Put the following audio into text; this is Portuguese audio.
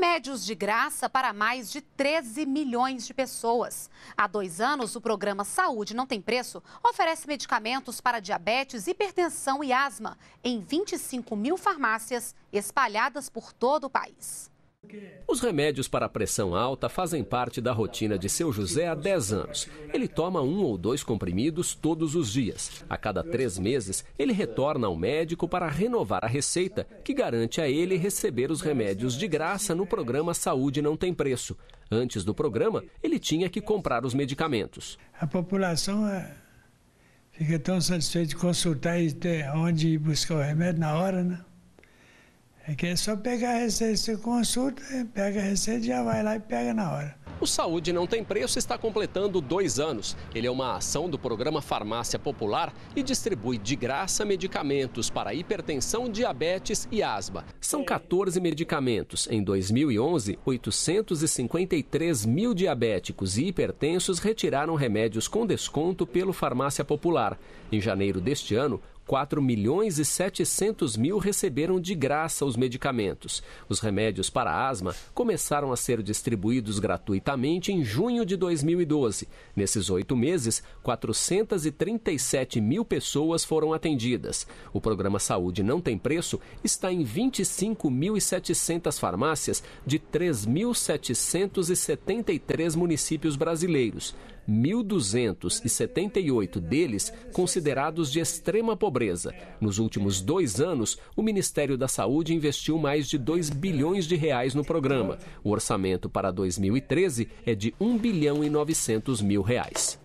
remédios de graça para mais de 13 milhões de pessoas. Há dois anos, o programa Saúde Não Tem Preço oferece medicamentos para diabetes, hipertensão e asma em 25 mil farmácias espalhadas por todo o país. Os remédios para a pressão alta fazem parte da rotina de seu José há 10 anos. Ele toma um ou dois comprimidos todos os dias. A cada três meses, ele retorna ao médico para renovar a receita, que garante a ele receber os remédios de graça no programa Saúde Não Tem Preço. Antes do programa, ele tinha que comprar os medicamentos. A população é, fica tão satisfeita de consultar e ter onde ir buscar o remédio na hora, né? É que é só pegar a receita, você consulta, pega a receita, já vai lá e pega na hora. O Saúde Não Tem Preço está completando dois anos. Ele é uma ação do programa Farmácia Popular e distribui de graça medicamentos para hipertensão, diabetes e asma. São 14 medicamentos. Em 2011, 853 mil diabéticos e hipertensos retiraram remédios com desconto pelo Farmácia Popular. Em janeiro deste ano, 4 milhões e 700 mil receberam de graça os medicamentos. Os remédios para asma começaram a ser distribuídos gratuitamente em junho de 2012. Nesses oito meses, 437 mil pessoas foram atendidas. O programa Saúde Não Tem Preço está em 25.700 farmácias de 3.773 municípios brasileiros, 1.278 deles considerados de extrema pobreza pobreza. Nos últimos dois anos, o Ministério da Saúde investiu mais de 2 bilhões de reais no programa. O orçamento para 2013 é de 1 bilhão e 900 mil reais.